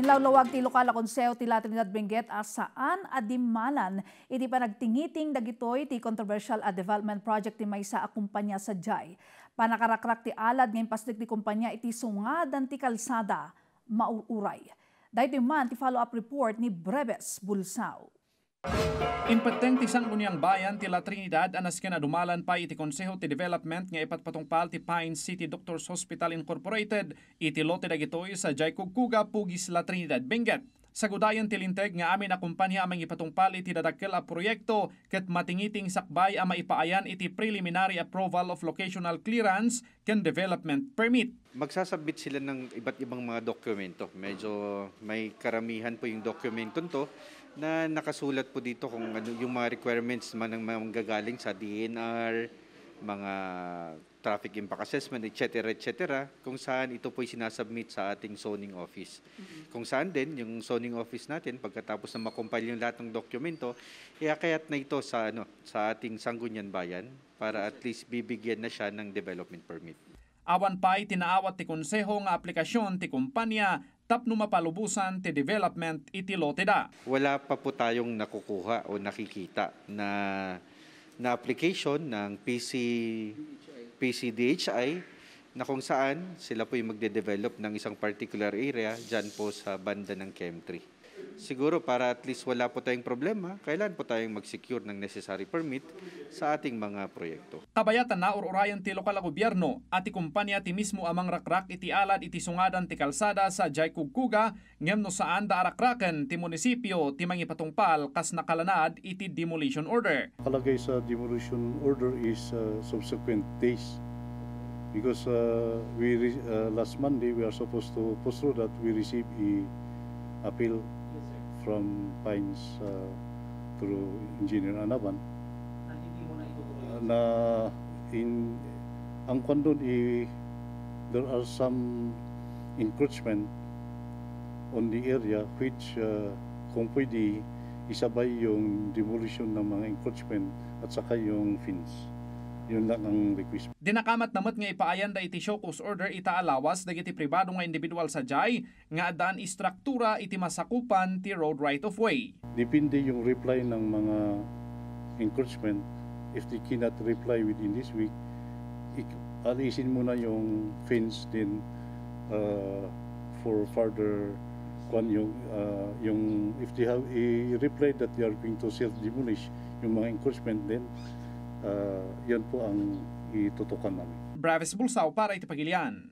Kinlawlawag ti lokal a konseho ti Trinidad Benguet saan adimalan iti panagtingiting dagitoy ti controversial a development project ti maysa a kumpanya sa Jai. Panakarakrak ti alad ngayon pasdik ti kumpanya iti sungadan ti kalsada mauuray. Dahil man ti follow-up report ni Breves Bulsao. Impatente sang unyang bayan tila Trinidad anas kina dumalan pa iti Konseho ti Development nga ipat patungpal ti Pine City Doctors Hospital Incorporated iti lote dagitoy sa Jaykugkuga Pugis la Trinidad Benguet. Sa gudayan tilinteg nga amin na kumpanya amang ipatungpali ti dadakkel a proyekto ket matingiting sakbay a maipaayan iti preliminary approval of locational clearance ken development permit. Magsasubmit sila ng iba't ibang mga dokumento. Medyo may karamihan po yung dokumento to na nakasulat po dito kung ano yung mga requirements man ng manggagaling sa DNR, mga traffic impact assessment, etc., etc., kung saan ito po'y sinasubmit sa ating zoning office. Mm-hmm. Kung saan din, yung zoning office natin, pagkatapos na makompile yung lahat ng dokumento, iakayat na ito sa, ano, sa ating Sanggunian Bayan para at least bibigyan na siya ng development permit. Awan pa itinaawat ti konseho nga aplikasyon ti kumpanya tapno mapalubusan ti development iti lote da. Wala pa po tayong nakukuha o nakikita na na application ng PC PCDH ay na kung saan sila po yung magde-develop ng isang particular area dyan po sa banda ng Chem siguro para at least wala po tayong problema, kailan po tayong mag-secure ng necessary permit sa ating mga proyekto. Kabayatan na ururayan ti lokal gobyerno, ti kumpanya ti mismo amang rakrak iti alad iti sungadan ti kalsada sa Jaykugkuga, ngem no saan da arakraken ti munisipyo ti mangipatungpal kas nakalanad iti demolition order. Kalagay sa demolition order is uh, subsequent days because uh, we uh, last Monday we are supposed to post that we receive a appeal from Pines uh, through Engineer Anaban na in ang kwan doon eh, there are some encroachment on the area which uh, kung pwede isabay yung demolition ng mga encroachment at saka yung fence. Yun lang ang request. Dinakamat namot nga ipaayan da iti show cause order ita alawas dagiti pribado nga individual sa jay nga adan istruktura iti masakupan ti road right of way. Depende yung reply ng mga encroachment if they cannot reply within this week, alisin muna yung fence din uh, for further kwan yung uh, yung if they have a reply that they are going to self demolish yung mga encroachment din uh, ah, yan po ang itutukan namin. Bravis Bulsaw para itapagilian.